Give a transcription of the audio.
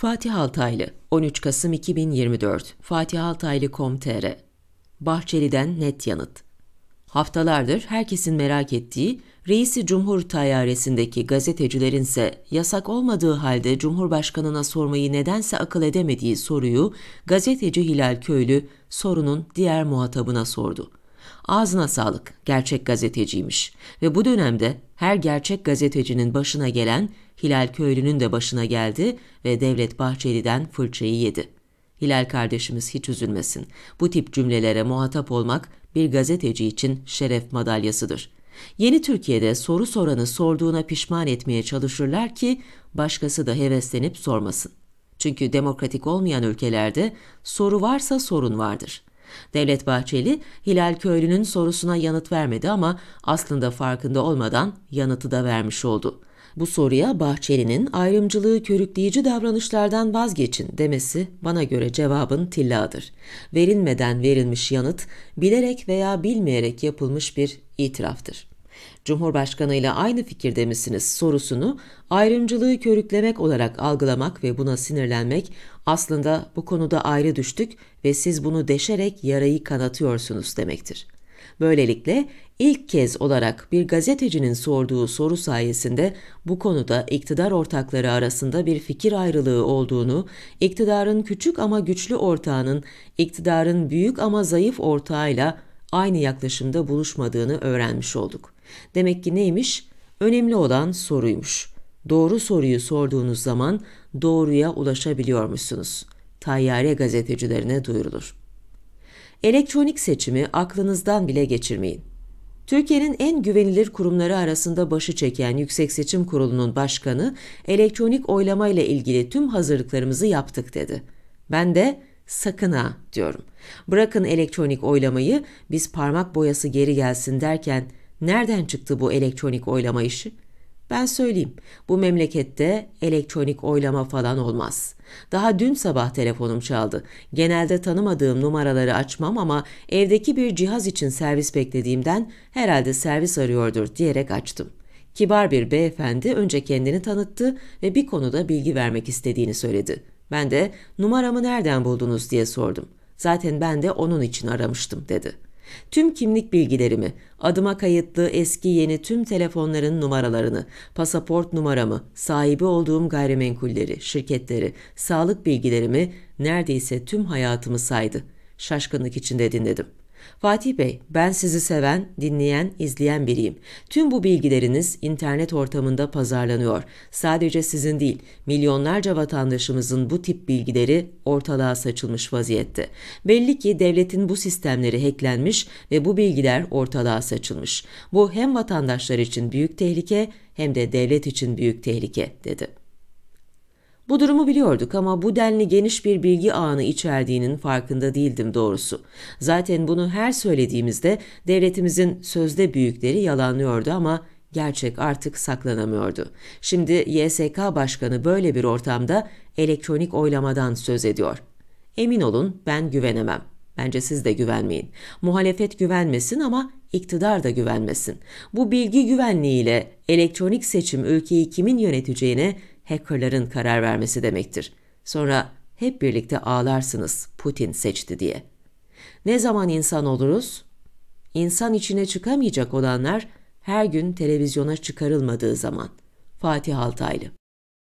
Fatih Altaylı 13 Kasım 2024 Fatih Altaylı Altaylı.com.tr Bahçeli'den net yanıt Haftalardır herkesin merak ettiği reisi cumhur tayyaresindeki gazetecilerin ise yasak olmadığı halde Cumhurbaşkanına sormayı nedense akıl edemediği soruyu gazeteci Hilal Köylü sorunun diğer muhatabına sordu. Ağzına sağlık, gerçek gazeteciymiş ve bu dönemde her gerçek gazetecinin başına gelen Hilal Köylü'nün de başına geldi ve Devlet Bahçeli'den fırçayı yedi. Hilal kardeşimiz hiç üzülmesin. Bu tip cümlelere muhatap olmak bir gazeteci için şeref madalyasıdır. Yeni Türkiye'de soru soranı sorduğuna pişman etmeye çalışırlar ki başkası da heveslenip sormasın. Çünkü demokratik olmayan ülkelerde soru varsa sorun vardır. Devlet Bahçeli, Hilal Köylü'nün sorusuna yanıt vermedi ama aslında farkında olmadan yanıtı da vermiş oldu. Bu soruya Bahçeli'nin ayrımcılığı körükleyici davranışlardan vazgeçin demesi bana göre cevabın tilladır. Verilmeden verilmiş yanıt bilerek veya bilmeyerek yapılmış bir itiraftır. Cumhurbaşkanı ile aynı fikirde misiniz sorusunu ayrımcılığı körüklemek olarak algılamak ve buna sinirlenmek aslında bu konuda ayrı düştük ve siz bunu deşerek yarayı kanatıyorsunuz demektir.'' Böylelikle ilk kez olarak bir gazetecinin sorduğu soru sayesinde bu konuda iktidar ortakları arasında bir fikir ayrılığı olduğunu, iktidarın küçük ama güçlü ortağının iktidarın büyük ama zayıf ortağıyla aynı yaklaşımda buluşmadığını öğrenmiş olduk. Demek ki neymiş? Önemli olan soruymuş. Doğru soruyu sorduğunuz zaman doğruya ulaşabiliyormuşsunuz. Tayyare gazetecilerine duyurulur. Elektronik seçimi aklınızdan bile geçirmeyin. Türkiye'nin en güvenilir kurumları arasında başı çeken Yüksek Seçim Kurulu'nun başkanı elektronik oylama ile ilgili tüm hazırlıklarımızı yaptık dedi. Ben de sakın ha diyorum. Bırakın elektronik oylamayı biz parmak boyası geri gelsin derken nereden çıktı bu elektronik oylama işi?'' Ben söyleyeyim, bu memlekette elektronik oylama falan olmaz. Daha dün sabah telefonum çaldı. Genelde tanımadığım numaraları açmam ama evdeki bir cihaz için servis beklediğimden herhalde servis arıyordur diyerek açtım. Kibar bir beyefendi önce kendini tanıttı ve bir konuda bilgi vermek istediğini söyledi. Ben de numaramı nereden buldunuz diye sordum. Zaten ben de onun için aramıştım dedi.'' Tüm kimlik bilgilerimi, adıma kayıtlı eski yeni tüm telefonların numaralarını, pasaport numaramı, sahibi olduğum gayrimenkulleri, şirketleri, sağlık bilgilerimi, neredeyse tüm hayatımı saydı. Şaşkınlık içinde dinledim. Fatih Bey, ben sizi seven, dinleyen, izleyen biriyim. Tüm bu bilgileriniz internet ortamında pazarlanıyor. Sadece sizin değil, milyonlarca vatandaşımızın bu tip bilgileri ortalığa saçılmış vaziyette. Belli ki devletin bu sistemleri hacklenmiş ve bu bilgiler ortalığa saçılmış. Bu hem vatandaşlar için büyük tehlike hem de devlet için büyük tehlike, dedi. Bu durumu biliyorduk ama bu denli geniş bir bilgi ağını içerdiğinin farkında değildim doğrusu. Zaten bunu her söylediğimizde devletimizin sözde büyükleri yalanlıyordu ama gerçek artık saklanamıyordu. Şimdi YSK Başkanı böyle bir ortamda elektronik oylamadan söz ediyor. Emin olun ben güvenemem. Bence siz de güvenmeyin. Muhalefet güvenmesin ama iktidar da güvenmesin. Bu bilgi güvenliğiyle elektronik seçim ülkeyi kimin yöneteceğine hackerların karar vermesi demektir. Sonra hep birlikte ağlarsınız Putin seçti diye. Ne zaman insan oluruz? İnsan içine çıkamayacak olanlar her gün televizyona çıkarılmadığı zaman. Fatih Altaylı